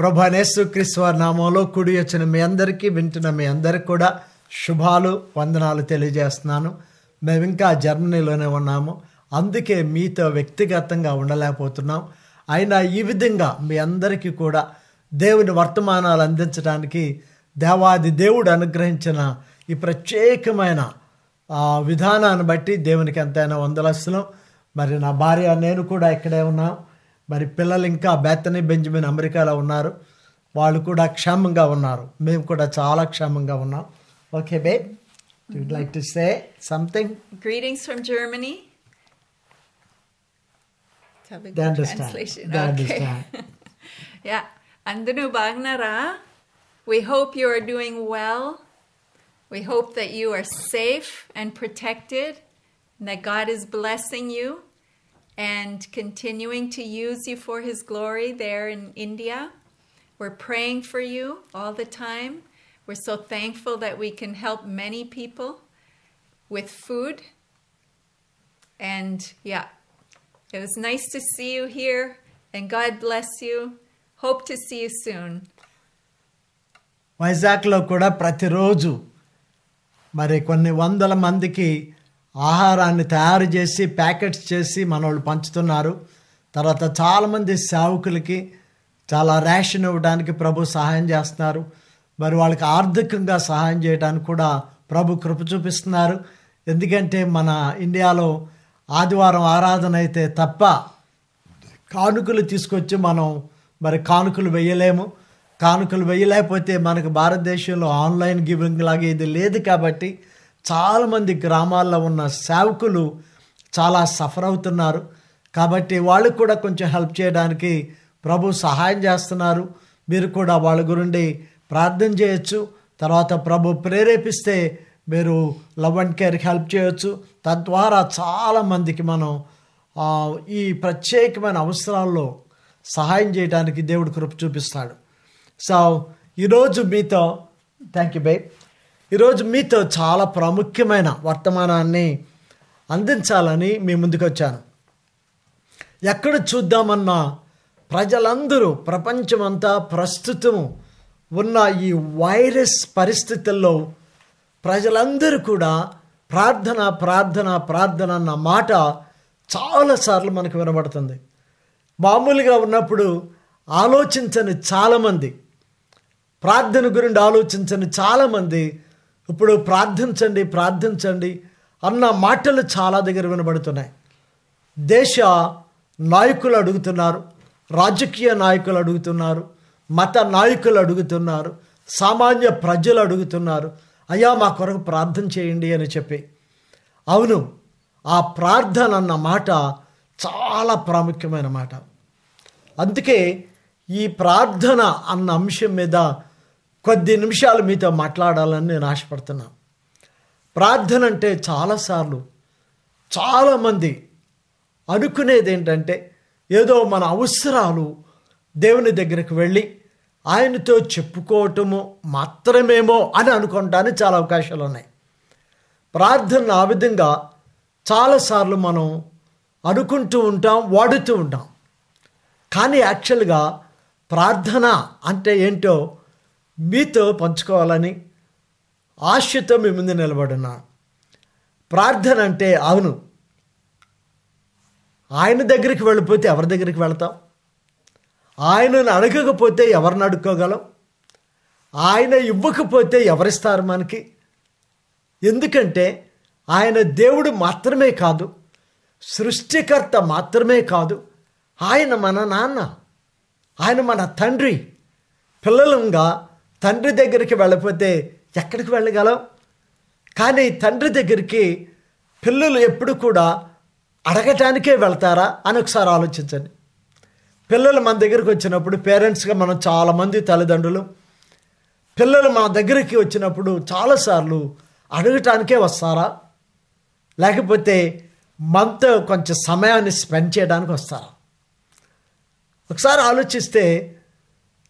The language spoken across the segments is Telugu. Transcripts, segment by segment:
ప్రభనేసు క్రిస్వారి నామంలో కుడి వచ్చిన మీ అందరికీ వింటున్న మీ అందరికి కూడా శుభాలు వందనాలు తెలియజేస్తున్నాను మేము ఇంకా జర్మనీలోనే ఉన్నాము అందుకే మీతో వ్యక్తిగతంగా ఉండలేకపోతున్నాం అయినా ఈ విధంగా మీ అందరికీ కూడా దేవుని వర్తమానాలు అందించడానికి దేవాది దేవుడు అనుగ్రహించిన ఈ ప్రత్యేకమైన విధానాన్ని బట్టి దేవునికి ఎంతైనా వందలస్తున్నాం మరి నా భార్య నేను కూడా ఇక్కడే ఉన్నాం మరి పిల్లలు ఇంకా బెత్తని బెంజమిన్ అమెరికాలో ఉన్నారు వాళ్ళు కూడా క్షేమంగా ఉన్నారు మేము కూడా చాలా క్షేమంగా ఉన్నాం okay we'd like to say something greetings from Germany yeah అందునూ బాగున్నారా we hope you are doing well we hope that safe and protected that God blessing you and continuing to use you for His glory there in India. We're praying for you all the time. We're so thankful that we can help many people with food. And yeah, it was nice to see you here, and God bless you. Hope to see you soon. వైజాగ్లో కూడా ప్రతిరోజు మరి కొన్ని వందల మందికి ఆహారాన్ని తయారు చేసి ప్యాకెట్స్ చేసి మన వాళ్ళు పంచుతున్నారు తర్వాత చాలామంది సేవకులకి చాలా రేషన్ ఇవ్వడానికి ప్రభు సహాయం చేస్తున్నారు మరి వాళ్ళకి ఆర్థికంగా సహాయం చేయడానికి కూడా ప్రభు కృప చూపిస్తున్నారు ఎందుకంటే మన ఇండియాలో ఆదివారం ఆరాధన అయితే తప్ప కానుకలు తీసుకొచ్చి మనం మరి కానుకలు వేయలేము కానుకలు వేయలేకపోతే మనకు భారతదేశంలో ఆన్లైన్ గివింగ్ లాగా ఇది లేదు కాబట్టి చాలామంది గ్రామాల్లో ఉన్న సేవకులు చాలా సఫర్ అవుతున్నారు కాబట్టి వాళ్ళు కూడా కొంచెం హెల్ప్ చేయడానికి ప్రభు సహాయం చేస్తున్నారు మీరు కూడా వాళ్ళ గురించి ప్రార్థన చేయొచ్చు తర్వాత ప్రభు ప్రేరేపిస్తే మీరు లవ్ అండ్ కేర్కి హెల్ప్ చేయొచ్చు తద్వారా చాలామందికి మనం ఈ ప్రత్యేకమైన అవసరాల్లో సహాయం చేయడానికి దేవుడు కృప చూపిస్తాడు సో ఈరోజు మీతో థ్యాంక్ యూ బై ఈరోజు మీతో చాలా ప్రాముఖ్యమైన వర్తమానాన్ని అందించాలని మీ ముందుకు వచ్చాను ఎక్కడ చూద్దామన్నా ప్రజలందరూ ప్రపంచమంతా ప్రస్తుతం ఉన్న ఈ వైరస్ పరిస్థితుల్లో ప్రజలందరూ కూడా ప్రార్థన ప్రార్థన ప్రార్థన అన్న మాట చాలాసార్లు మనకు వినబడుతుంది మామూలుగా ఉన్నప్పుడు ఆలోచించని చాలామంది ప్రార్థన గురించి ఆలోచించని చాలామంది ఇప్పుడు ప్రార్థించండి ప్రార్థించండి అన్న మాటలు చాలా దగ్గర వినబడుతున్నాయి దేశ నాయకులు అడుగుతున్నారు రాజకీయ నాయకులు అడుగుతున్నారు మత నాయకులు అడుగుతున్నారు సామాన్య ప్రజలు అడుగుతున్నారు అయ్యా మా కొరకు ప్రార్థన చేయండి అని చెప్పి అవును ఆ ప్రార్థన అన్న మాట చాలా ప్రాముఖ్యమైన మాట అందుకే ఈ ప్రార్థన అన్న అంశం మీద కొద్ది నిమిషాలు మీతో మాట్లాడాలని నేను ఆశపడుతున్నాను ప్రార్థన అంటే చాలాసార్లు చాలామంది అనుకునేది ఏంటంటే ఏదో మన అవసరాలు దేవుని దగ్గరికి వెళ్ళి ఆయనతో చెప్పుకోవటము మాత్రమేమో అని అనుకోవడానికి చాలా అవకాశాలు ఉన్నాయి ప్రార్థన ఆ విధంగా చాలాసార్లు మనం అనుకుంటూ ఉంటాం వాడుతూ ఉంటాం కానీ యాక్చువల్గా ప్రార్థన అంటే ఏంటో మీతో పంచుకోవాలని ఆశతో మీ ముందు నిలబడున్నా ప్రార్థన అంటే అవును ఆయన దగ్గరికి వెళ్ళిపోతే ఎవరి దగ్గరికి వెళతాం ఆయనను అడగకపోతే ఎవరిని అడుక్కోగలం ఆయన ఇవ్వకపోతే ఎవరిస్తారు మనకి ఎందుకంటే ఆయన దేవుడు మాత్రమే కాదు సృష్టికర్త మాత్రమే కాదు ఆయన మన నాన్న ఆయన మన తండ్రి పిల్లలంగా తండ్రి దగ్గరికి వెళ్ళకపోతే ఎక్కడికి వెళ్ళగలం కానీ తండ్రి దగ్గరికి పిల్లలు ఎప్పుడు కూడా అడగటానికే వెళ్తారా అని ఒకసారి ఆలోచించండి పిల్లలు మన దగ్గరికి వచ్చినప్పుడు పేరెంట్స్గా మనం చాలామంది తల్లిదండ్రులు పిల్లలు మా దగ్గరికి వచ్చినప్పుడు చాలాసార్లు అడగటానికే వస్తారా లేకపోతే మనతో కొంచెం సమయాన్ని స్పెండ్ చేయడానికి వస్తారా ఒకసారి ఆలోచిస్తే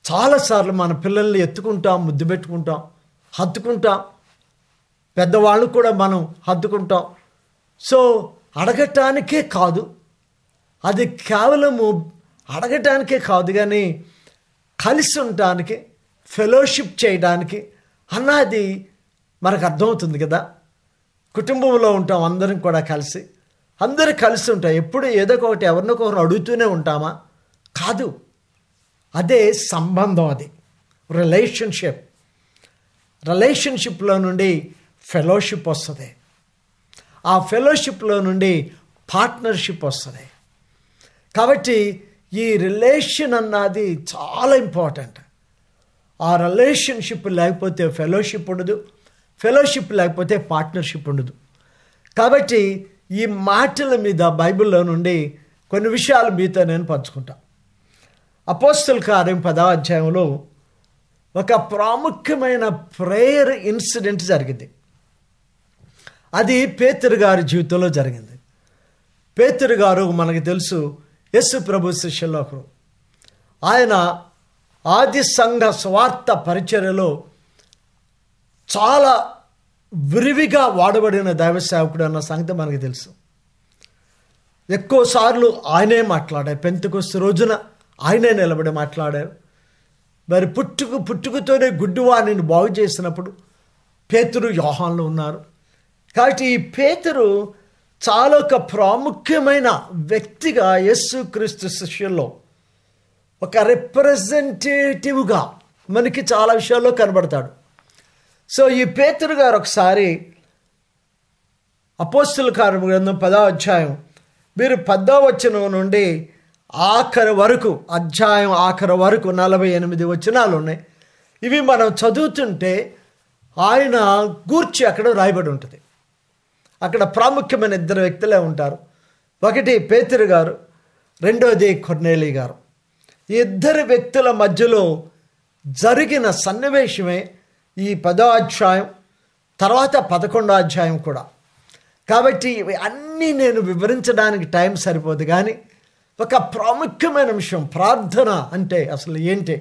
చాలాసార్లు మన పిల్లల్ని ఎత్తుకుంటాం ముద్దు పెట్టుకుంటాం హత్తుకుంటాం పెద్దవాళ్ళు కూడా మనం హత్తుకుంటాం సో అడగటానికే కాదు అది కేవలము అడగటానికే కాదు కానీ కలిసి ఉండటానికి ఫెలోషిప్ చేయడానికి అన్నది మనకు అర్థమవుతుంది కదా కుటుంబంలో ఉంటాం అందరం కూడా కలిసి అందరూ కలిసి ఉంటాం ఎప్పుడు ఏదో ఒకటి ఎవరినొకరు అడుగుతూనే ఉంటామా కాదు అదే సంబంధం అది రిలేషన్షిప్ రిలేషన్షిప్లో నుండి ఫెలోషిప్ వస్తుంది ఆ ఫెలోషిప్లో నుండి పార్ట్నర్షిప్ వస్తుంది కాబట్టి ఈ రిలేషన్ అన్నది చాలా ఇంపార్టెంట్ ఆ రిలేషన్షిప్ లేకపోతే ఫెలోషిప్ ఉండదు ఫెలోషిప్ లేకపోతే పార్ట్నర్షిప్ ఉండదు కాబట్టి ఈ మాటల మీద బైబిల్లో నుండి కొన్ని విషయాలు మీతో నేను పంచుకుంటాను అపోస్టల్ కార్యం పదవ అధ్యాయంలో ఒక ప్రాముఖ్యమైన ప్రేయర్ ఇన్సిడెంట్ జరిగింది అది పేతురు గారి జీవితంలో జరిగింది పేతురు గారు మనకు తెలుసు యస్సు ప్రభు శిష్యుల్లో ఒకరు ఆయన ఆది సంఘ స్వార్థ పరిచర్యలో చాలా విరివిగా వాడబడిన దైవ సేవకుడు అన్న సంగతి మనకు తెలుసు ఎక్కువసార్లు ఆయనే మాట్లాడే పెంతుకొస్తు రోజున ఆయనే నిలబడి మాట్లాడారు మరి పుట్టుకు పుట్టుకతోనే గుడ్డువాణిని బాగు చేసినప్పుడు పేతురు యోహాన్లు ఉన్నారు కాబట్టి ఈ పేతురు చాలా ఒక ప్రాముఖ్యమైన వ్యక్తిగా యేసుక్రీస్తు శిష్యుల్లో ఒక రిప్రజెంటేటివ్గా మనకి చాలా విషయాల్లో కనబడతాడు సో ఈ పేతురు గారు ఒకసారి అపోస్తుల కార్యం గ్రంథం పదో అధ్యాయం మీరు పద్దో వచ్చిన నుండి ఆఖరి వరకు అధ్యాయం ఆఖరి వరకు నలభై ఎనిమిది వచనాలు ఉన్నాయి ఇవి మనం చదువుతుంటే ఆయన గూర్చి అక్కడ రాయబడి ఉంటుంది అక్కడ ప్రాముఖ్యమైన ఇద్దరు వ్యక్తులే ఉంటారు ఒకటి పేతురు గారు రెండోది కొర్నేలి గారు ఇద్దరు వ్యక్తుల మధ్యలో జరిగిన సన్నివేశమే ఈ పదో అధ్యాయం తర్వాత పదకొండో అధ్యాయం కూడా కాబట్టి ఇవి అన్నీ నేను వివరించడానికి టైం సరిపోదు కానీ ఒక ప్రాముఖ్యమైన విషయం ప్రార్థన అంటే అసలు ఏంటి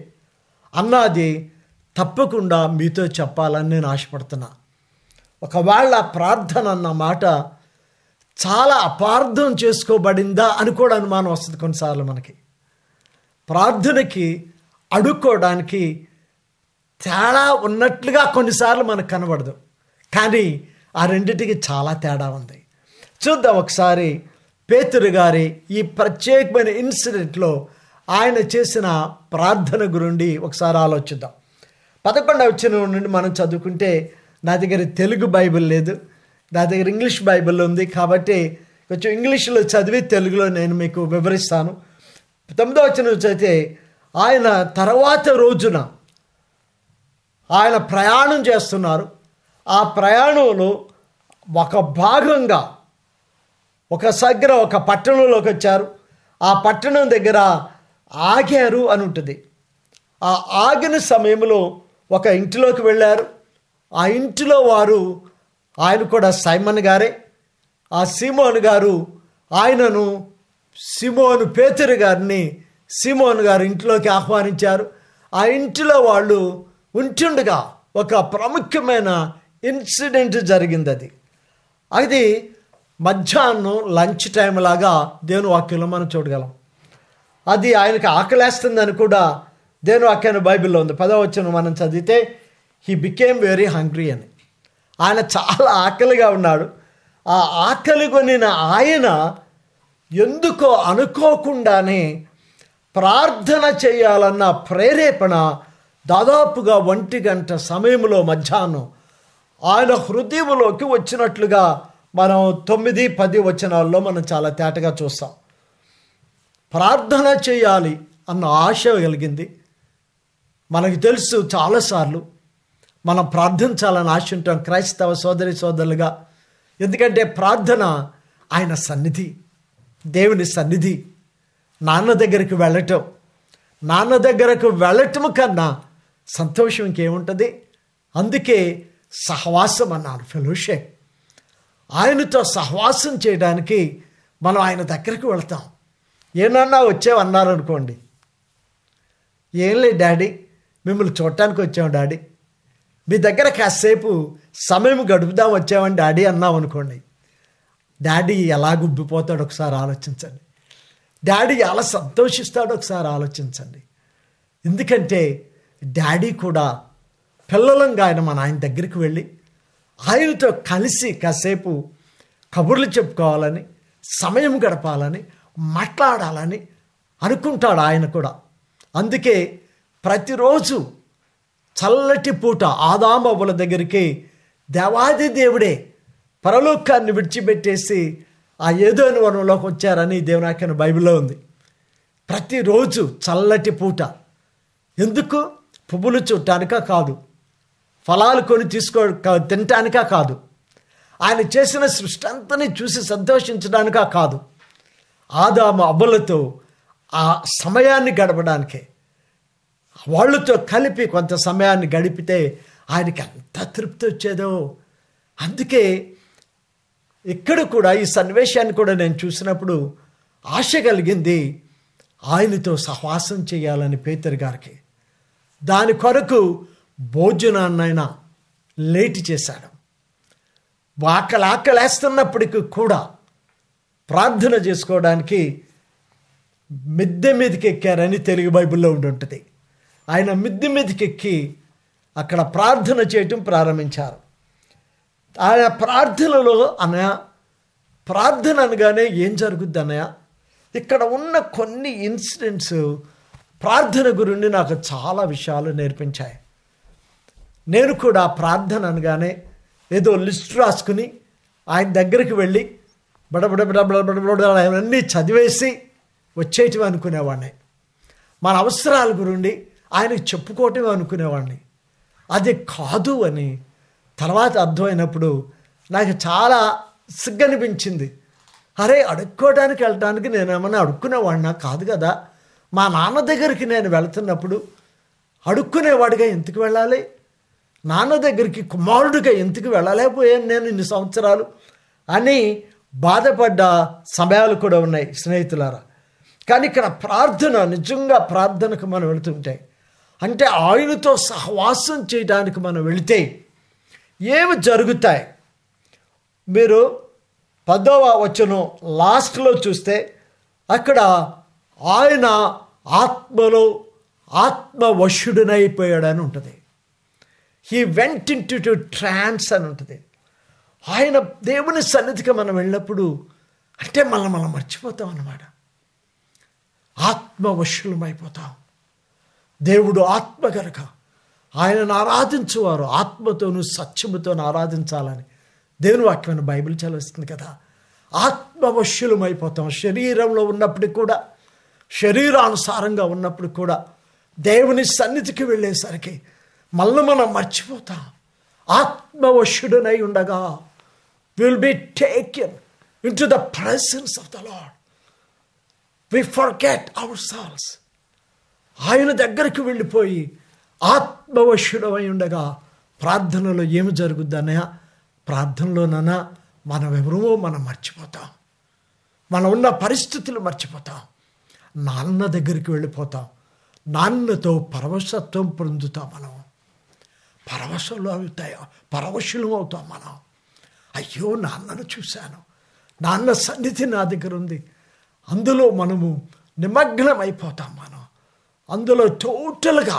అన్నది తప్పకుండా మీతో చెప్పాలని నేను ఆశపడుతున్నా ఒకవేళ ప్రార్థన అన్న మాట చాలా అపార్థం చేసుకోబడిందా అని కూడా అనుమానం వస్తుంది కొన్నిసార్లు మనకి ప్రార్థనకి అడుక్కోవడానికి తేడా ఉన్నట్లుగా కొన్నిసార్లు మనకు కనబడదు కానీ ఆ రెండింటికి చాలా తేడా ఉంది చూద్దాం ఒకసారి పేతురు గారి ఈ ప్రత్యేకమైన ఇన్సిడెంట్లో ఆయన చేసిన ప్రార్థన గురుండి ఒకసారి ఆలోచిద్దాం పదకొండవ వచ్చిన నుండి మనం చదువుకుంటే నా దగ్గర తెలుగు బైబిల్ లేదు నా దగ్గర ఇంగ్లీష్ బైబిల్ ఉంది కాబట్టి కొంచెం ఇంగ్లీష్లో చదివి తెలుగులో నేను మీకు వివరిస్తాను తొమ్మిదో వచ్చిన అయితే ఆయన తర్వాత రోజున ఆయన ప్రయాణం చేస్తున్నారు ఆ ప్రయాణంలో ఒక భాగంగా ఒక దగ్గర ఒక పట్టణంలోకి వచ్చారు ఆ పట్టణం దగ్గర ఆగారు అని ఉంటుంది ఆ ఆగిన సమయంలో ఒక ఇంటిలోకి వెళ్ళారు ఆ ఇంటిలో వారు ఆయన కూడా సైమన్ గారే ఆ సిమోన్ గారు ఆయనను సిమోను పేతురు గారిని సిమోన్ గారు ఇంట్లోకి ఆహ్వానించారు ఆ ఇంటిలో వాళ్ళు ఉంటుండగా ఒక ప్రాముఖ్యమైన ఇన్సిడెంట్ జరిగింది అది అది మధ్యాహ్నం లంచ్ టైం లాగా దేవుని వాక్యంలో మనం చూడగలం అది ఆయనకి ఆకలేస్తుందని కూడా దేవుని వాక్యం బైబిల్లో ఉంది వచ్చిన మనం చదివితే హీ బికేమ్ వెరీ హంగ్రీ అని ఆయన చాలా ఆకలిగా ఉన్నాడు ఆ ఆకలి కొనిన ఆయన ఎందుకో అనుకోకుండానే ప్రార్థన చేయాలన్న ప్రేరేపణ దాదాపుగా ఒంటి గంట సమయంలో మధ్యాహ్నం ఆయన హృదయంలోకి వచ్చినట్లుగా మనం తొమ్మిది పది వచనాల్లో మనం చాలా తేటగా చూస్తాం ప్రార్థన చేయాలి అన్న ఆశ కలిగింది మనకు తెలుసు చాలాసార్లు మనం ప్రార్థించాలని ఆశ ఉంటాం క్రైస్తవ సోదరి సోదరులుగా ఎందుకంటే ప్రార్థన ఆయన సన్నిధి దేవుని సన్నిధి నాన్న దగ్గరికి వెళ్ళటం నాన్న దగ్గరకు వెళ్ళటం కన్నా సంతోషం ఇంకేముంటుంది అందుకే సహవాసం అన్నారు ఫెలోషిప్ ఆయనతో సహవాసం చేయడానికి మనం ఆయన దగ్గరికి వెళ్తాం ఏమన్నా వచ్చేవన్నారనుకోండి ఏం లేదు డాడీ మిమ్మల్ని చూడటానికి వచ్చాం డాడీ మీ దగ్గర కాసేపు సమయం గడుపుదాం వచ్చామని డాడీ అన్నాం అనుకోండి డాడీ ఎలా గుబ్బిపోతాడు ఒకసారి ఆలోచించండి డాడీ ఎలా సంతోషిస్తాడో ఒకసారి ఆలోచించండి ఎందుకంటే డాడీ కూడా పిల్లలంగా ఆయన మన ఆయన దగ్గరికి వెళ్ళి ఆయనతో కలిసి కాసేపు కబుర్లు చెప్పుకోవాలని సమయం గడపాలని మాట్లాడాలని అనుకుంటాడు ఆయన కూడా అందుకే ప్రతిరోజు చల్లటి పూట ఆదాంబాబుల దగ్గరికి దేవాది దేవుడే పరలోకాన్ని విడిచిపెట్టేసి ఆ ఏదో వనంలోకి వచ్చారని దేవునాఖ్యను బైబిల్లో ఉంది ప్రతిరోజు చల్లటి పూట ఎందుకు పువ్వులు చూడటానిక కాదు ఫలాలు కొని తీసుకో తినటానిక కాదు ఆయన చేసిన సృష్టి అంతని చూసి సంతోషించడానికా కాదు ఆదాము అవ్వలతో ఆ సమయాన్ని గడపడానికే వాళ్ళతో కలిపి కొంత సమయాన్ని గడిపితే ఆయనకి ఎంత తృప్తి వచ్చేదో అందుకే ఇక్కడ కూడా ఈ సన్నివేశాన్ని కూడా నేను చూసినప్పుడు ఆశ కలిగింది ఆయనతో సహవాసం చేయాలని పేతరు గారికి దాని కొరకు భోజనాన్నైనా లేటు చేశాడు ఆకలి ఆకలేస్తున్నప్పటికీ కూడా ప్రార్థన చేసుకోవడానికి మిద్దె మీదకి ఎక్కారని తెలుగు బైబిల్లో ఉండుంటుంది ఆయన మిద్దె మీదకి ఎక్కి అక్కడ ప్రార్థన చేయటం ప్రారంభించారు ఆయన ప్రార్థనలో అనయ ప్రార్థన అనగానే ఏం జరుగుద్ది అనయ ఇక్కడ ఉన్న కొన్ని ఇన్సిడెంట్స్ ప్రార్థన గురించి నాకు చాలా విషయాలు నేర్పించాయి నేను కూడా ప్రార్థన అనగానే ఏదో లిస్ట్ రాసుకుని ఆయన దగ్గరికి వెళ్ళి బడబడ అన్నీ చదివేసి వచ్చేటివి అనుకునేవాడిని మన అవసరాల గురించి ఆయనకు చెప్పుకోవటం అనుకునేవాడిని అది కాదు అని తర్వాత అర్థమైనప్పుడు నాకు చాలా సిగ్గనిపించింది అరే అడుక్కోవడానికి వెళ్ళడానికి నేనేమన్నా అడుక్కునేవాడినా కాదు కదా మా నాన్న దగ్గరికి నేను వెళ్తున్నప్పుడు అడుక్కునేవాడిగా ఎందుకు వెళ్ళాలి నాన్న దగ్గరికి కుమారుడిగా ఎందుకు వెళ్ళలేకపోయాను నేను ఇన్ని సంవత్సరాలు అని బాధపడ్డ సమయాలు కూడా ఉన్నాయి స్నేహితులారా కానీ ఇక్కడ ప్రార్థన నిజంగా ప్రార్థనకు మనం వెళుతుంటాయి అంటే ఆయనతో సహవాసం చేయడానికి మనం వెళితే ఏమి జరుగుతాయి మీరు పదవ వచనం లాస్ట్లో చూస్తే అక్కడ ఆయన ఆత్మలో ఆత్మవశుడనైపోయాడని ఉంటుంది he went in to to ట్రాన్స్ అని ఉంటుంది ఆయన దేవుని సన్నిధికి మనం వెళ్ళినప్పుడు అంటే మనం మనం మర్చిపోతాం అన్నమాట ఆత్మవశులమైపోతాం దేవుడు ఆత్మ కనుక ఆయనను ఆరాధించేవారు ఆత్మతోనూ సత్యముతోనూ ఆరాధించాలని దేవుని వాక్యమైన బైబిల్ చదివిస్తుంది కదా ఆత్మవశులమైపోతాం శరీరంలో ఉన్నప్పుడు కూడా శరీరానుసారంగా ఉన్నప్పుడు కూడా దేవుని సన్నిధికి వెళ్ళేసరికి మళ్ళీ మనం మర్చిపోతాం ఆత్మవశుడనై ఉండగా will be taken into the presence of the Lord we forget our souls ఆయన దగ్గరికి వెళ్ళిపోయి ఆత్మవశుడమై ఉండగా ప్రార్థనలో ఏమి జరుగుద్దనయా ప్రార్థనలోనైనా మనం ఎవరో మనం మర్చిపోతాం మనం ఉన్న పరిస్థితులు మర్చిపోతాం నాన్న దగ్గరికి వెళ్ళిపోతాం నాన్నతో పరవశత్వం పొందుతాం మనం పరవశలు అవుతాయో పరవశులు అవుతాం మనం అయ్యో నాన్నను చూశాను నాన్న సన్నిధి నా దగ్గర ఉంది అందులో మనము నిమగ్నం అయిపోతాం మనం అందులో టోటల్గా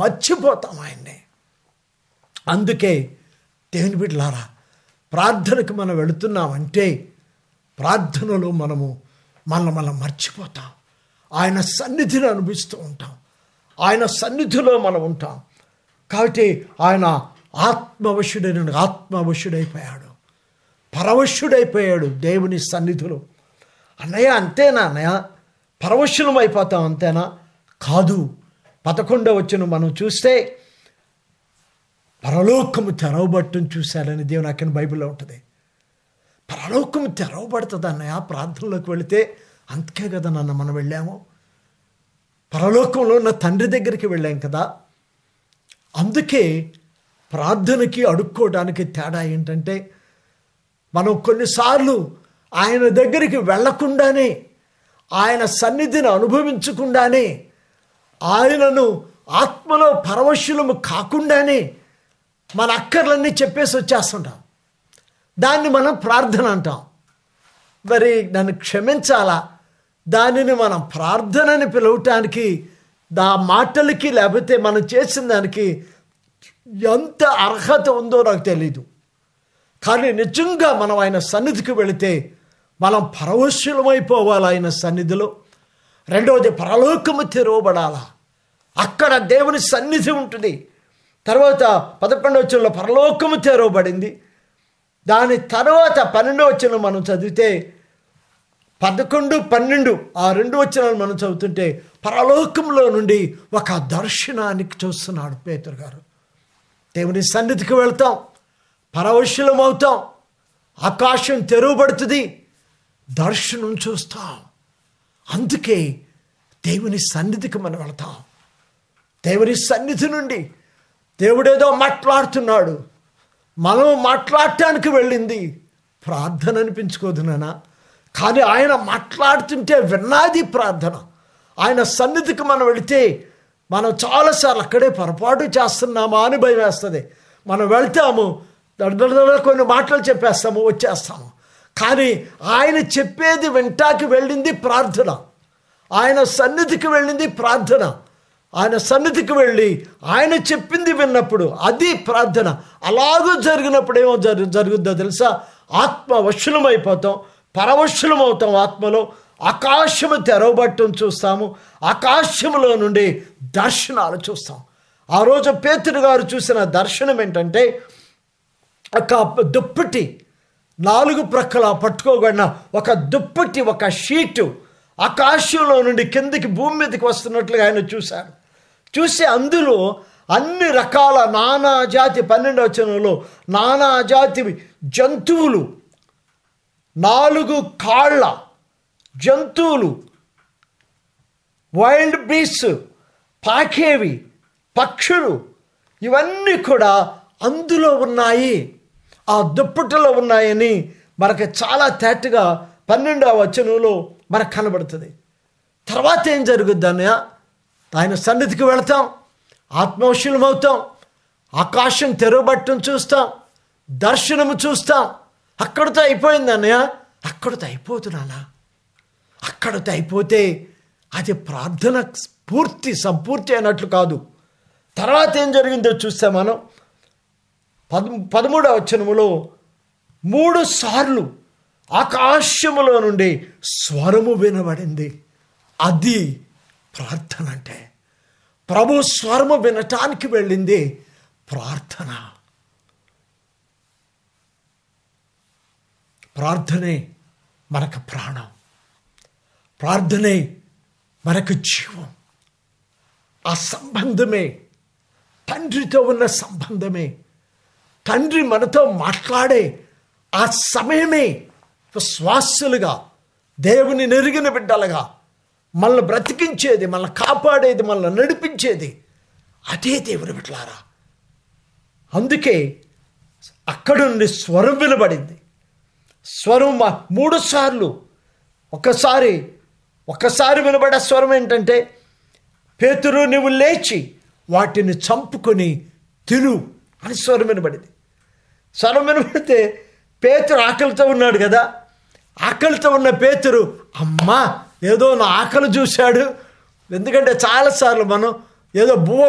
మర్చిపోతాం ఆయన్ని అందుకే దేవుని బిడ్డలారా ప్రార్థనకు మనం వెళుతున్నామంటే ప్రార్థనలో మనము మన మనం మర్చిపోతాం ఆయన సన్నిధిని అనుభవిస్తూ ఉంటాం ఆయన సన్నిధిలో మనం ఉంటాం కాబట్టి ఆయన ఆత్మవశుడైన ఆత్మవశుడైపోయాడు పరవశుడైపోయాడు దేవుని సన్నిధిలో అన్నయ్య అంతేనా అన్నయ్య పరవశులం అయిపోతాం అంతేనా కాదు పదకొండ వచ్చిన మనం చూస్తే పరలోకము తెరవబట్టు చూశాడని దేవుని అక్కడ బైబిల్లో ఉంటుంది పరలోకం తెరవబడుతుంది అన్నయ్య ప్రార్థనలోకి వెళితే అంతకే కదా నన్ను మనం వెళ్ళాము పరలోకంలో ఉన్న తండ్రి దగ్గరికి వెళ్ళాం కదా అందుకే ప్రార్థనకి అడుక్కోవడానికి తేడా ఏంటంటే మనం కొన్నిసార్లు ఆయన దగ్గరికి వెళ్లకుండానే ఆయన సన్నిధిని అనుభవించకుండానే ఆయనను ఆత్మలో పరవశులము కాకుండానే మన అక్కర్లన్నీ చెప్పేసి వచ్చేస్తుంటాం దాన్ని మనం ప్రార్థన అంటాం మరి నన్ను క్షమించాలా దానిని మనం ప్రార్థనని పిలవటానికి దా మాటలకి లేకపోతే మనం చేసిన దానికి ఎంత అర్హత ఉందో నాకు తెలీదు కానీ నిజంగా మనం ఆయన సన్నిధికి వెళితే మనం పరవశులమైపోవాలి ఆయన సన్నిధిలో రెండవది పరలోకము తెరవబడాలా అక్కడ దేవుని సన్నిధి ఉంటుంది తర్వాత పదకొండవచనంలో పరలోకము తెరవబడింది దాని తర్వాత పన్నెండవచనం మనం చదివితే పదకొండు పన్నెండు ఆ రెండు వచనాలు మనం చదువుతుంటే పరలోకంలో నుండి ఒక దర్శనానికి చూస్తున్నాడు పేతురు గారు దేవుని సన్నిధికి వెళ్తాం పరవశులం అవుతాం ఆకాశం తెరువబడుతుంది దర్శనం చూస్తాం అందుకే దేవుని సన్నిధికి మనం వెళతాం దేవుని సన్నిధి నుండి దేవుడేదో మాట్లాడుతున్నాడు మనం మాట్లాడటానికి వెళ్ళింది ప్రార్థన అనిపించుకోదు నానా కానీ ఆయన మాట్లాడుతుంటే విన్నాది ప్రార్థన ఆయన సన్నిధికి మనం వెళితే మనం చాలాసార్లు అక్కడే పొరపాటు చేస్తున్నామా అని భయం వేస్తుంది మనం వెళ్తాము దడదడ కొన్ని మాటలు చెప్పేస్తాము వచ్చేస్తాము కానీ ఆయన చెప్పేది వెంటాకి వెళ్ళింది ప్రార్థన ఆయన సన్నిధికి వెళ్ళింది ప్రార్థన ఆయన సన్నిధికి వెళ్ళి ఆయన చెప్పింది విన్నప్పుడు అది ప్రార్థన అలాగూ జరిగినప్పుడు ఏమో జరు జరుగుద్దో తెలుసా ఆత్మ వశులమైపోతాం పరవశులమవుతాం ఆత్మలో ఆకాశము తెరవబట్టం చూస్తాము ఆకాశములో నుండి దర్శనాలు చూస్తాం ఆ రోజు పేతుడు గారు చూసిన దర్శనం ఏంటంటే ఒక దుప్పటి నాలుగు ప్రక్కల పట్టుకోబడిన ఒక దుప్పటి ఒక షీటు ఆకాశంలో నుండి కిందికి భూమి మీదకి వస్తున్నట్లుగా ఆయన చూశారు చూసి అందులో అన్ని రకాల నానా జాతి నానాజాతి నానా జాతి జంతువులు నాలుగు కాళ్ళ జంతువులు వైల్డ్ బీస్ పాకేవి పక్షులు ఇవన్నీ కూడా అందులో ఉన్నాయి ఆ దుప్పటిలో ఉన్నాయని మనకు చాలా తేటగా పన్నెండవ వచనంలో మనకు కనబడుతుంది తర్వాత ఏం జరుగుద్ది అన్నయ్య ఆయన సన్నిధికి వెళతాం ఆత్మవశీలమవుతాం ఆకాశం తెరవబట్టం చూస్తాం దర్శనము చూస్తాం అక్కడితో అయిపోయింది అన్నయ్య అక్కడితో నాన్న అక్కడితో అయిపోతే అది ప్రార్థన పూర్తి సంపూర్తి అయినట్లు కాదు తర్వాత ఏం జరిగిందో చూస్తే మనం పద్ పదమూడవ వచనములో మూడు సార్లు ఆకాశములో నుండి స్వరము వినబడింది అది ప్రార్థన అంటే ప్రభు స్వరము వినటానికి వెళ్ళింది ప్రార్థన ప్రార్థనే మనకు ప్రాణం ప్రార్థనే మనకు జీవం ఆ సంబంధమే తండ్రితో ఉన్న సంబంధమే తండ్రి మనతో మాట్లాడే ఆ సమయమే విశ్వాసులుగా దేవుని నెరిగిన బిడ్డలుగా మనల్ని బ్రతికించేది మనల్ని కాపాడేది మనల్ని నడిపించేది అదే దేవుని బిడ్డలారా అందుకే అక్కడుండి స్వరం వినబడింది స్వరం మూడు సార్లు ఒకసారి ఒకసారి వినబడే స్వరం ఏంటంటే పేతురు నువ్వు లేచి వాటిని చంపుకొని తిను అని స్వరం వినబడింది స్వరం వినబడితే పేతురు ఆకలితో ఉన్నాడు కదా ఆకలితో ఉన్న పేతురు అమ్మా ఏదో నా ఆకలి చూశాడు ఎందుకంటే చాలాసార్లు మనం ఏదో బువ్వ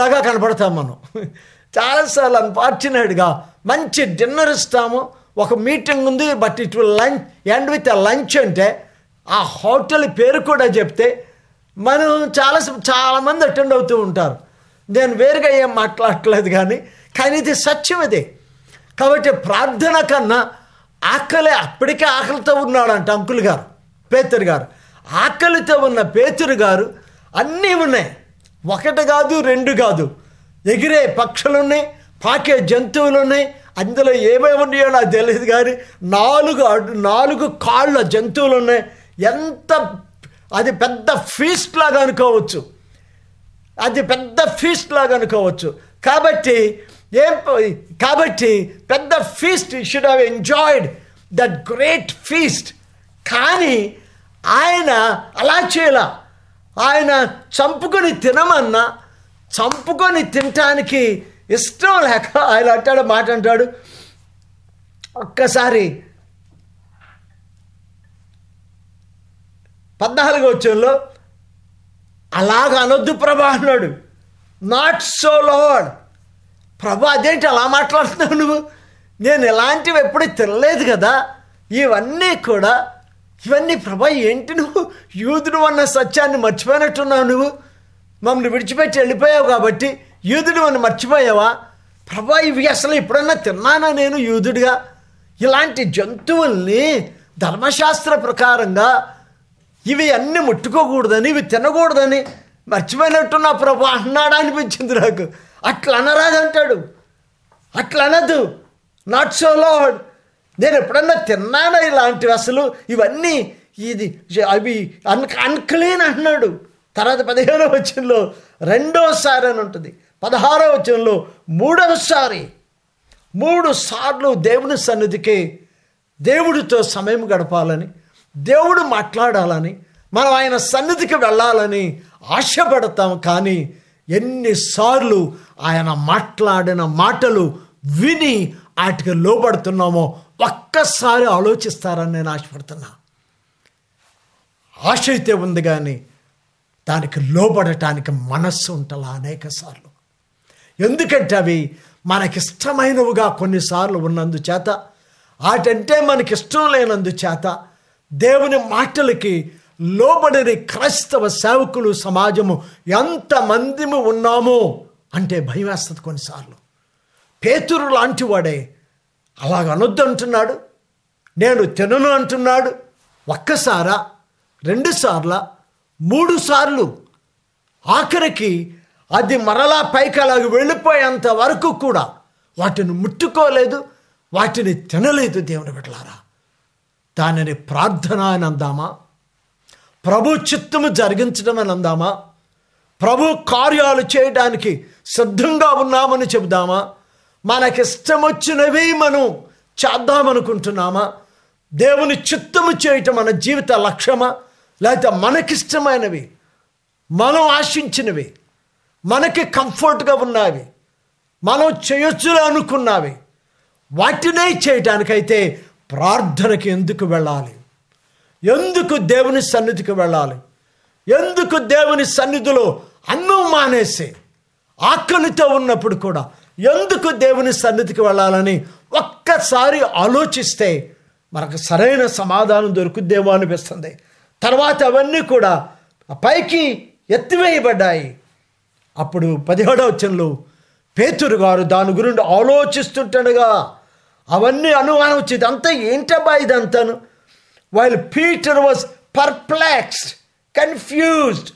లాగా కనపడతాం మనం చాలాసార్లు అన్ఫార్చునేట్గా మంచి డిన్నర్ ఇస్తాము ఒక మీటింగ్ ఉంది but it will lunch end with lunch అంటే ఆ హోటల్ పేరు కూడా చెప్తే మనం చాలా చాలామంది అటెండ్ అవుతూ ఉంటారు నేను వేరుగా ఏం మాట్లాడట్లేదు కానీ కానీ ఇది సత్యం ఇది కాబట్టి ప్రార్థన కన్నా ఆకలి అప్పటికే ఆకలితో ఉన్నాడంట అంకుల్ గారు పేతురు గారు ఆకలితో ఉన్న పేతురు గారు అన్నీ ఉన్నాయి ఒకటి కాదు రెండు కాదు ఎగిరే పక్షులున్నాయి పాకే జంతువులున్నాయి అందులో ఏమేమి ఉన్నాయో నాకు తెలియదు కానీ నాలుగు నాలుగు కాళ్ళ జంతువులు ఉన్నాయి ఎంత అది పెద్ద ఫీస్ట్ లాగా అనుకోవచ్చు అది పెద్ద ఫీస్ట్ లాగా అనుకోవచ్చు కాబట్టి ఏం కాబట్టి పెద్ద feast should have enjoyed that great feast కానీ ఆయన అలా చేయాల ఆయన చంపుకొని తినమన్నా చంపుకొని తినటానికి ఇష్టం లేక ఆయన అంటాడు మాట అంటాడు ఒక్కసారి పద్నాలుగో వచ్చంలో అలాగ అనొద్దు ప్రభా అన్నాడు నాట్ సో లోడ్ ప్రభా అదేంటి అలా మాట్లాడుతున్నావు నువ్వు నేను ఇలాంటివి ఎప్పుడూ తినలేదు కదా ఇవన్నీ కూడా ఇవన్నీ ప్రభా ఏంటి నువ్వు యూదును అన్న సత్యాన్ని మర్చిపోయినట్టున్నావు నువ్వు మమ్మల్ని విడిచిపెట్టి వెళ్ళిపోయావు కాబట్టి యూదుడు అని మర్చిపోయావా ప్రభా ఇవి అసలు ఎప్పుడన్నా తిన్నానా నేను యూదుడిగా ఇలాంటి జంతువుల్ని ధర్మశాస్త్ర ప్రకారంగా ఇవి అన్నీ ముట్టుకోకూడదని ఇవి తినకూడదని మర్చిపోయినట్టు నా ప్రభా అన్నాడా అనిపించింది నాకు అట్లా అనరాదంటాడు అట్లా అనదు నాట్ సో లోడ్ నేను ఎప్పుడన్నా తిన్నానా ఇలాంటివి అసలు ఇవన్నీ ఇది అవి అన్ అన్క్లీన్ అన్నాడు తర్వాత పదిహేనో వచ్చినలో రెండోసారి అని ఉంటుంది పదహారవ వచనంలో మూడవసారి మూడు సార్లు దేవుని సన్నిధికి దేవుడితో సమయం గడపాలని దేవుడు మాట్లాడాలని మనం ఆయన సన్నిధికి వెళ్ళాలని ఆశపడతాం కానీ ఎన్నిసార్లు ఆయన మాట్లాడిన మాటలు విని వాటికి లోబడుతున్నామో ఒక్కసారి ఆలోచిస్తారని నేను ఆశపడుతున్నా ఆశ అయితే ఉంది కానీ దానికి లోబడటానికి మనస్సు ఉంటలా అనేక సార్లు ఎందుకంటే అవి మనకిష్టమైనవిగా కొన్నిసార్లు ఉన్నందుచేత ఆటంటే మనకిష్టం లేనందుచేత దేవుని మాటలకి లోబడిని క్రైస్తవ సేవకులు సమాజము ఎంతమంది ఉన్నామో అంటే భయం వేస్తుంది కొన్నిసార్లు పేతురు అలాగ అలాగనొద్దు అంటున్నాడు నేను తినను అంటున్నాడు ఒక్కసారా రెండుసార్ల మూడు సార్లు ఆఖరికి అది మరలా పైకి అలాగే వెళ్ళిపోయేంత వరకు కూడా వాటిని ముట్టుకోలేదు వాటిని తినలేదు దేవుని బిడ్డలారా దానిని ప్రార్థన అని అందామా ప్రభు చిత్తము జరిగించడం అని అందామా ప్రభు కార్యాలు చేయడానికి సిద్ధంగా ఉన్నామని చెబుదామా మనకిష్టమొచ్చినవి వచ్చినవి మనం చేద్దామనుకుంటున్నామా దేవుని చిత్తము చేయటం మన జీవిత లక్ష్యమా లేకపోతే మనకిష్టమైనవి మనం ఆశించినవి మనకి కంఫర్ట్గా ఉన్నవి మనం చేయొచ్చు అనుకున్నవి వాటినే చేయటానికైతే ప్రార్థనకి ఎందుకు వెళ్ళాలి ఎందుకు దేవుని సన్నిధికి వెళ్ళాలి ఎందుకు దేవుని సన్నిధిలో అన్నం మానేసి ఆకలితో ఉన్నప్పుడు కూడా ఎందుకు దేవుని సన్నిధికి వెళ్ళాలని ఒక్కసారి ఆలోచిస్తే మనకు సరైన సమాధానం దొరుకుద్దేమో అనిపిస్తుంది తర్వాత అవన్నీ కూడా పైకి ఎత్తివేయబడ్డాయి అప్పుడు పదిహేడో వచనంలో పేతురు గారు దాని గురించి ఆలోచిస్తుంటాడుగా అవన్నీ అనుమానం వచ్చేది అంతా ఏంటబ్బా ఇదంతాను while Peter was perplexed confused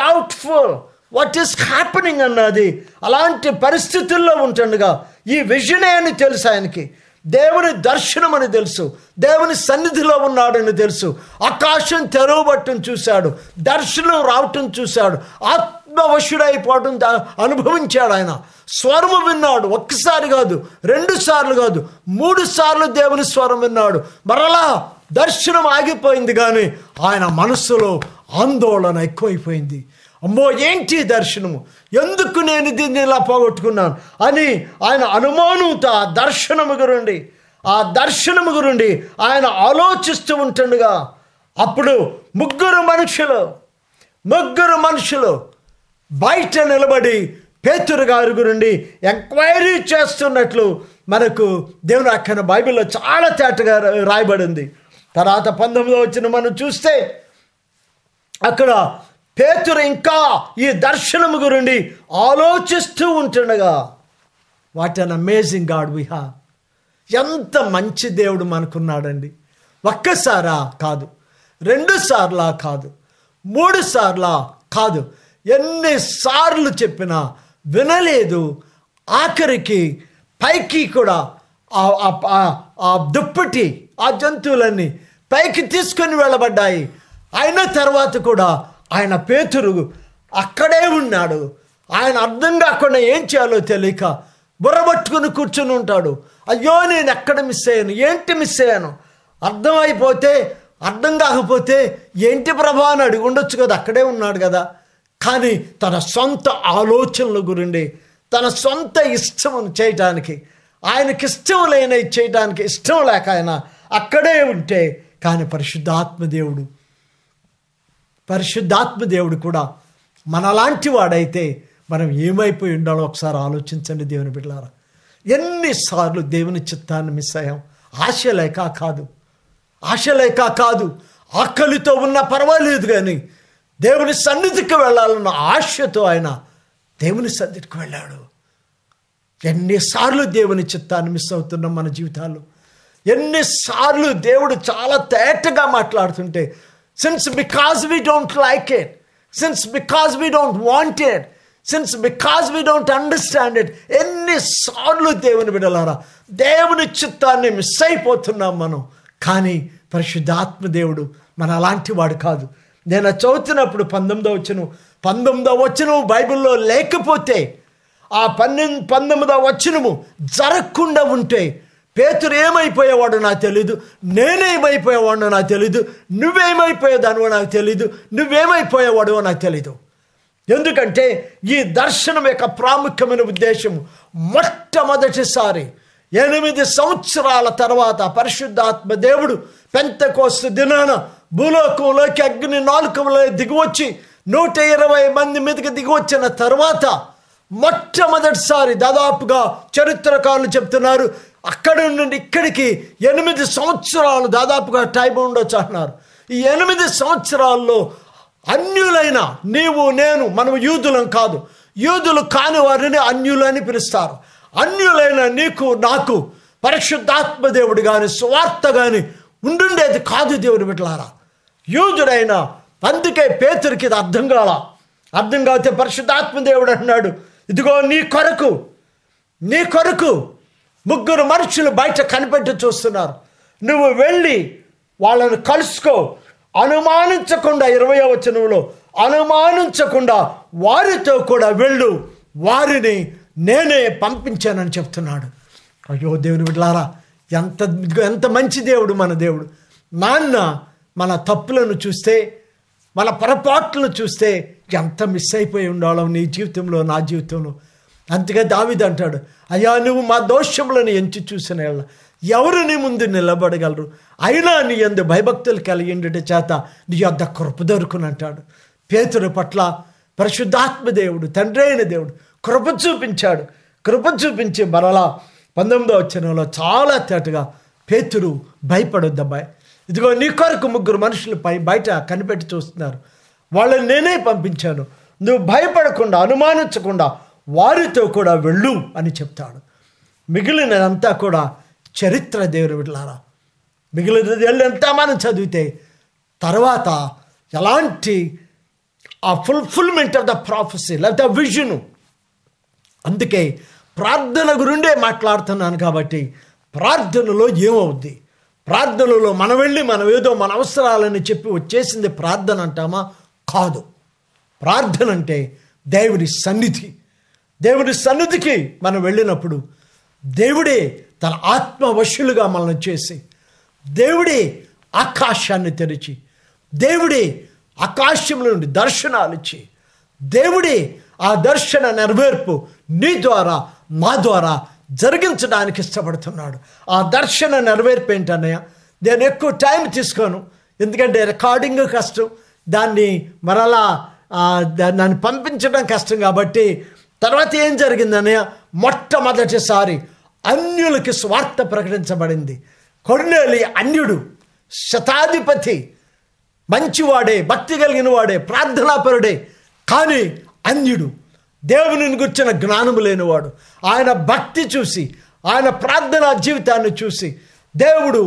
doubtful what is happening అన్నది అలాంటి పరిస్థితుల్లో ఉంటుండగా ఈ విజనే అని తెలుసు ఆయనకి దేవుని దర్శనం అని తెలుసు దేవుని సన్నిధిలో ఉన్నాడని తెలుసు ఆకాశం తెరవబట్టం చూశాడు దర్శనం రావటం చూశాడు ఆత్మ పద్మవశుడైపోవడం అనుభవించాడు ఆయన స్వరము విన్నాడు ఒక్కసారి కాదు రెండు సార్లు కాదు మూడు సార్లు దేవుని స్వరం విన్నాడు మరలా దర్శనం ఆగిపోయింది కానీ ఆయన మనస్సులో ఆందోళన ఎక్కువైపోయింది అమ్మో ఏంటి దర్శనము ఎందుకు నేను దీన్ని ఇలా పోగొట్టుకున్నాను అని ఆయన అనుమానంతో ఆ దర్శనము గురండి ఆ దర్శనము గురండి ఆయన ఆలోచిస్తూ ఉంటుండగా అప్పుడు ముగ్గురు మనుషులు ముగ్గురు మనుషులు బయట నిలబడి పేతురు గారి గురించి ఎంక్వైరీ చేస్తున్నట్లు మనకు దేవుని అక్కన బైబిల్లో చాలా తేటగా రాయబడింది తర్వాత పంతొమ్మిదో వచ్చిన మనం చూస్తే అక్కడ పేతురు ఇంకా ఈ దర్శనం గురించి ఆలోచిస్తూ ఉంటుండగా what an amazing God we ఎంత మంచి దేవుడు మనకున్నాడండి ఒక్కసారా కాదు రెండు సార్లా కాదు మూడు సార్లా కాదు ఎన్నిసార్లు చెప్పినా వినలేదు ఆఖరికి పైకి కూడా ఆ దుప్పటి ఆ జంతువులన్నీ పైకి తీసుకొని వెళ్ళబడ్డాయి అయిన తర్వాత కూడా ఆయన పేతురు అక్కడే ఉన్నాడు ఆయన అర్థం కాకుండా ఏం చేయాలో తెలియక బుర్రబట్టుకుని కూర్చుని ఉంటాడు అయ్యో నేను ఎక్కడ మిస్ అయ్యాను ఏంటి మిస్ అయ్యాను అర్థమైపోతే అర్థం కాకపోతే ఏంటి ప్రభా అని అడిగి ఉండొచ్చు కదా అక్కడే ఉన్నాడు కదా కానీ తన సొంత ఆలోచనల గురించి తన సొంత ఇష్టమును చేయటానికి ఆయనకి ఇష్టం లేని చేయడానికి ఇష్టం లేక ఆయన అక్కడే ఉంటే కానీ పరిశుద్ధాత్మదేవుడు పరిశుద్ధాత్మదేవుడు కూడా మనలాంటి వాడైతే మనం ఏమైపోయి ఉండాలో ఒకసారి ఆలోచించండి దేవుని బిడ్డారా ఎన్నిసార్లు దేవుని చిత్తాన్ని మిస్ అయ్యాం ఆశ లేక కాదు ఆశ లేక కాదు ఆకలితో ఉన్నా పర్వాలేదు కానీ దేవుని సన్నిధికి వెళ్ళాలన్న ఆశతో ఆయన దేవుని సన్నిధికి వెళ్ళాడు ఎన్నిసార్లు దేవుని చిత్తాన్ని మిస్ అవుతున్నాం మన జీవితాలు ఎన్నిసార్లు దేవుడు చాలా తేటగా మాట్లాడుతుంటే sins because we don't like it sins because we don't want it sins because we don't understand it ఎన్నిసార్లు దేవుని విడలారా దేవుని చిత్తాన్ని మిస్ అయిపోతున్నాం మనం కానీ పరిశుద్ధాత్మ దేవుడు మన అలాంటి వాడు కాదు నేను చదువుతున్నప్పుడు పంతొమ్మిదో వచ్చును పంతొమ్మిదో వచ్చును బైబిల్లో లేకపోతే ఆ పన్నెండు పంతొమ్మిదో వచ్చినము జరగకుండా ఉంటే పేతురు ఏమైపోయేవాడో నాకు తెలీదు నేనేమైపోయేవాడో నాకు తెలీదు నువ్వేమైపోయేదానివో నాకు తెలీదు నువ్వేమైపోయేవాడో నాకు తెలీదు ఎందుకంటే ఈ దర్శనం యొక్క ప్రాముఖ్యమైన ఉద్దేశం మొట్టమొదటిసారి ఎనిమిది సంవత్సరాల తర్వాత పరిశుద్ధాత్మ దేవుడు పెంత కోస్తు దినాన భూలోకంలోకి అగ్ని నాలుకలో దిగువచ్చి నూట ఇరవై మంది మీదకి దిగివచ్చిన తర్వాత మొట్టమొదటిసారి దాదాపుగా చరిత్రకారులు చెప్తున్నారు అక్కడి నుండి ఇక్కడికి ఎనిమిది సంవత్సరాలు దాదాపుగా టైం ఉండొచ్చు అంటున్నారు ఈ ఎనిమిది సంవత్సరాల్లో అన్యులైన నీవు నేను మనం యూదులం కాదు యూదులు కాని వారిని అన్యులని పిలుస్తారు అన్యులైన నీకు నాకు పరిశుద్ధాత్మ దేవుడు కానీ స్వార్థ కానీ ఉండుండేది కాదు దేవుడు బిడ్డలారా యూదుడైన అందుకే పేతురికి ఇది అర్థం కాల అర్థం కాకపోతే దేవుడు అన్నాడు ఇదిగో నీ కొరకు నీ కొరకు ముగ్గురు మనుషులు బయట కనిపెట్టి చూస్తున్నారు నువ్వు వెళ్ళి వాళ్ళని కలుసుకో అనుమానించకుండా ఇరవై వచనంలో అనుమానించకుండా వారితో కూడా వెళ్ళు వారిని నేనే పంపించానని చెప్తున్నాడు అయ్యో దేవుని విడలారా ఎంత ఎంత మంచి దేవుడు మన దేవుడు నాన్న మన తప్పులను చూస్తే మన పొరపాట్లను చూస్తే ఎంత మిస్ అయిపోయి ఉండాలో నీ జీవితంలో నా జీవితంలో అంతగా దావిది అంటాడు అయ్యా నువ్వు మా దోషములను ఎంచి చూసిన వాళ్ళ ఎవరు నీ ముందు నిలబడగలరు అయినా నీ ఎందు భయభక్తులు కలిగిండట చేత నీ యొద్ద కృప దొరుకుని అంటాడు పేతుడి పట్ల పరిశుద్ధాత్మ దేవుడు తండ్రి అయిన దేవుడు కృప చూపించాడు కృప చూపించి మరలా పంతొమ్మిదో వచ్చినంలో చాలా తేటగా పేతురు భయపడొద్దబ్బాయి ఇదిగో నీ కొరకు ముగ్గురు మనుషులు పై బయట కనిపెట్టి చూస్తున్నారు వాళ్ళని నేనే పంపించాను నువ్వు భయపడకుండా అనుమానించకుండా వారితో కూడా వెళ్ళు అని చెప్తాడు మిగిలినదంతా కూడా చరిత్ర దేవుని విడలారా మిగిలినది వెళ్ళంతా మనం చదివితే తర్వాత ఎలాంటి ఆ ఫుల్ఫిల్మెంట్ ఆఫ్ ద ప్రాఫెసీ లేకపోతే విజను అందుకే ప్రార్థన గురుండే మాట్లాడుతున్నాను కాబట్టి ప్రార్థనలో ఏమవుద్ది ప్రార్థనలో మనం వెళ్ళి మనం ఏదో మన అవసరాలని చెప్పి వచ్చేసింది ప్రార్థన అంటామా కాదు ప్రార్థన అంటే దేవుడి సన్నిధి దేవుడి సన్నిధికి మనం వెళ్ళినప్పుడు దేవుడే తన ఆత్మవశులుగా మనల్ని చేసి దేవుడే ఆకాశాన్ని తెరిచి దేవుడే ఆకాశంలో నుండి ఇచ్చి దేవుడే ఆ దర్శన నెరవేర్పు నీ ద్వారా మా ద్వారా జరిగించడానికి ఇష్టపడుతున్నాడు ఆ దర్శన నెరవేర్పు ఏంటన్నయ్య నేను ఎక్కువ టైం తీసుకోను ఎందుకంటే రికార్డింగ్ కష్టం దాన్ని మరలా దాన్ని పంపించడం కష్టం కాబట్టి తర్వాత ఏం జరిగిందనయ్య మొట్టమొదటిసారి అన్యులకి స్వార్థ ప్రకటించబడింది కొడునేలి అన్యుడు శతాధిపతి మంచివాడే భక్తి కలిగిన వాడే ప్రార్థనాపరుడే కానీ అన్యుడు దేవుని గుర్చిన జ్ఞానము లేనివాడు ఆయన భక్తి చూసి ఆయన ప్రార్థనా జీవితాన్ని చూసి దేవుడు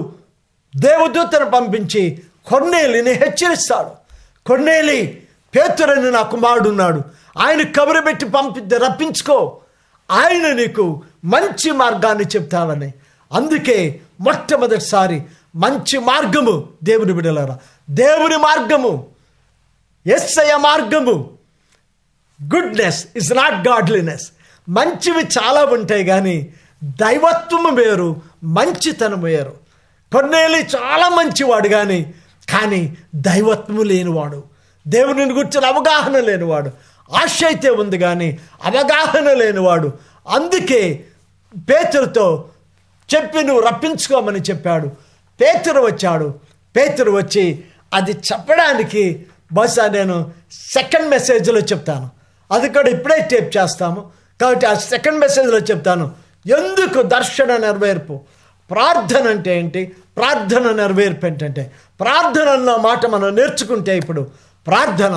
దేవదూతను పంపించి కొన్నేలిని హెచ్చరిస్తాడు కొన్నేలి పేతురని నా కుమారుడున్నాడు ఆయన కబురు పెట్టి పంపి రప్పించుకో ఆయన నీకు మంచి మార్గాన్ని చెప్తాడని అందుకే మొట్టమొదటిసారి మంచి మార్గము దేవుని బిడలరా దేవుని మార్గము ఎస్ఐ మార్గము గుడ్నెస్ ఇస్ నాట్ గాడ్లీనెస్ మంచివి చాలా ఉంటాయి కానీ దైవత్వము వేరు మంచితనం వేరు కొన్నేళ్ళు చాలా మంచివాడు కానీ కానీ దైవత్వము లేనివాడు దేవుని గురించిన అవగాహన లేనివాడు ఆశ అయితే ఉంది కానీ అవగాహన లేనివాడు అందుకే పేతురుతో చెప్పి నువ్వు రప్పించుకోమని చెప్పాడు పేతురు వచ్చాడు పేతురు వచ్చి అది చెప్పడానికి బహుశా నేను సెకండ్ మెసేజ్లో చెప్తాను అది కూడా ఇప్పుడే టేప్ చేస్తాము కాబట్టి ఆ సెకండ్ మెసేజ్లో చెప్తాను ఎందుకు దర్శన నెరవేర్పు ప్రార్థన అంటే ఏంటి ప్రార్థన నెరవేర్పు ఏంటంటే ప్రార్థన అన్న మాట మనం నేర్చుకుంటే ఇప్పుడు ప్రార్థన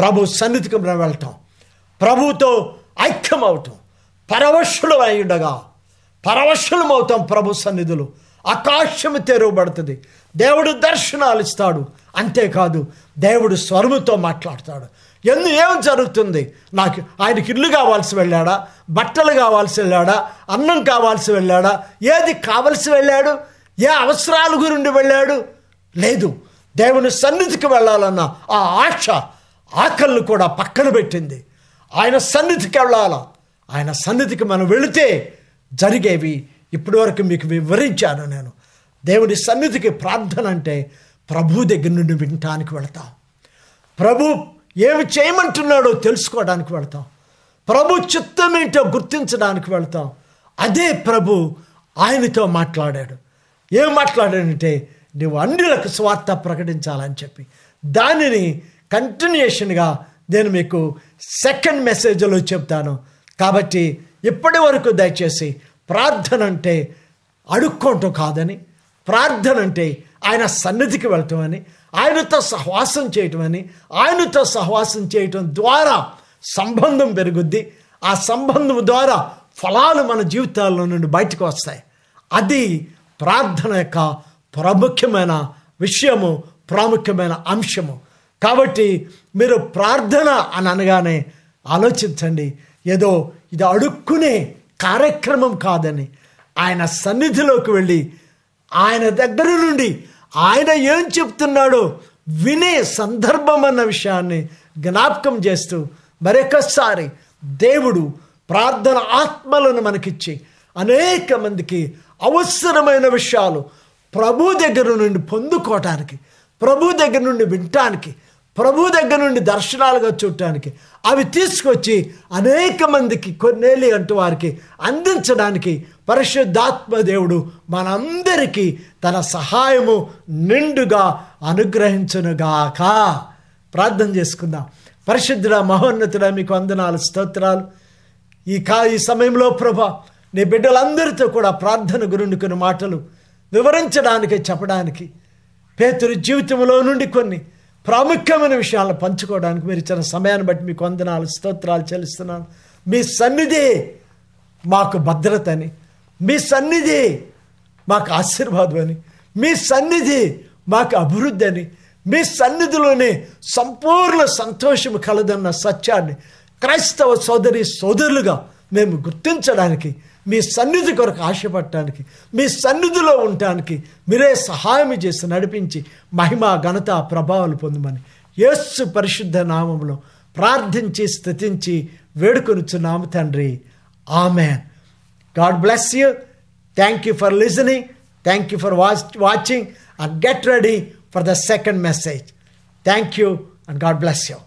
ప్రభు సన్నిధికి మనం వెళ్ళటం ప్రభుతో ఐక్యం అవటం పరవశులు అయ్యుండగా ఉండగా పరవశులమవుతాం ప్రభు సన్నిధులు ఆకాశము తెరవబడుతుంది దేవుడు దర్శనాలు ఇస్తాడు అంతేకాదు దేవుడు స్వరముతో మాట్లాడతాడు ఎందు ఏం జరుగుతుంది నాకు ఆయనకి ఇల్లు కావాల్సి వెళ్ళాడా బట్టలు కావాల్సి వెళ్ళాడా అన్నం కావాల్సి వెళ్ళాడా ఏది కావలసి వెళ్ళాడు ఏ అవసరాల గురించి వెళ్ళాడు లేదు దేవుని సన్నిధికి వెళ్ళాలన్న ఆ ఆశ ఆకలిని కూడా పక్కన పెట్టింది ఆయన సన్నిధికి వెళ్ళాల ఆయన సన్నిధికి మనం వెళితే జరిగేవి ఇప్పటి వరకు మీకు వివరించాను నేను దేవుని సన్నిధికి ప్రార్థన అంటే ప్రభు దగ్గర నుండి వినటానికి వెళతా ప్రభు ఏమి చేయమంటున్నాడో తెలుసుకోవడానికి వెళ్తాం ప్రభు చిత్తం ఏంటో గుర్తించడానికి వెళ్తాం అదే ప్రభు ఆయనతో మాట్లాడాడు ఏం మాట్లాడాడంటే నువ్వు అన్నిలకు స్వార్థ ప్రకటించాలని చెప్పి దానిని కంటిన్యూషన్గా నేను మీకు సెకండ్ మెసేజ్లో చెప్తాను కాబట్టి ఇప్పటి వరకు దయచేసి ప్రార్థన అంటే అడుక్కోవటం కాదని ప్రార్థన అంటే ఆయన సన్నిధికి వెళ్ళటం అని ఆయనతో సహవాసం చేయటం అని ఆయనతో సహవాసం చేయటం ద్వారా సంబంధం పెరుగుద్ది ఆ సంబంధం ద్వారా ఫలాలు మన జీవితాల్లో నుండి బయటకు వస్తాయి అది ప్రార్థన యొక్క ప్రాముఖ్యమైన విషయము ప్రాముఖ్యమైన అంశము కాబట్టి మీరు ప్రార్థన అని అనగానే ఆలోచించండి ఏదో ఇది అడుక్కునే కార్యక్రమం కాదని ఆయన సన్నిధిలోకి వెళ్ళి ఆయన దగ్గర నుండి ఆయన ఏం చెప్తున్నాడో వినే సందర్భం అన్న విషయాన్ని జ్ఞాపకం చేస్తూ మరొకసారి దేవుడు ప్రార్థన ఆత్మలను మనకిచ్చి అనేక మందికి అవసరమైన విషయాలు ప్రభు దగ్గర నుండి పొందుకోవటానికి ప్రభు దగ్గర నుండి వినటానికి ప్రభు దగ్గర నుండి దర్శనాలుగా చూడటానికి అవి తీసుకొచ్చి అనేక మందికి కొన్నేళ్ళి అంటూ వారికి అందించడానికి పరిశుద్ధాత్మ దేవుడు మనందరికీ తన సహాయము నిండుగా అనుగ్రహించునుగాక ప్రార్థన చేసుకుందాం పరిశుద్ధుడ మహోన్నతుడ మీకు వందనాలు స్తోత్రాలు ఈ కా ఈ సమయంలో ప్రభా నీ బిడ్డలందరితో కూడా ప్రార్థన గురుండుకున్న మాటలు వివరించడానికి చెప్పడానికి పేతురు జీవితంలో నుండి కొన్ని ప్రాముఖ్యమైన విషయాలను పంచుకోవడానికి మీరు ఇచ్చిన సమయాన్ని బట్టి మీకు వందనాలు స్తోత్రాలు చెల్లిస్తున్నాను మీ సన్నిధి మాకు భద్రతని మీ సన్నిధి మాకు ఆశీర్వాదం అని మీ సన్నిధి మాకు అభివృద్ధి అని మీ సన్నిధిలోనే సంపూర్ణ సంతోషం కలదన్న సత్యాన్ని క్రైస్తవ సోదరి సోదరులుగా మేము గుర్తించడానికి మీ సన్నిధి కొరకు ఆశపడటానికి మీ సన్నిధిలో ఉండటానికి మీరే సహాయం చేసి నడిపించి మహిమ ఘనత ప్రభావాలు పొందమని యేసు పరిశుద్ధ నామంలో ప్రార్థించి స్థుతించి చున్నాము తండ్రి ఆమె God bless you thank you for listening thank you for watch watching and get ready for the second message thank you and God bless you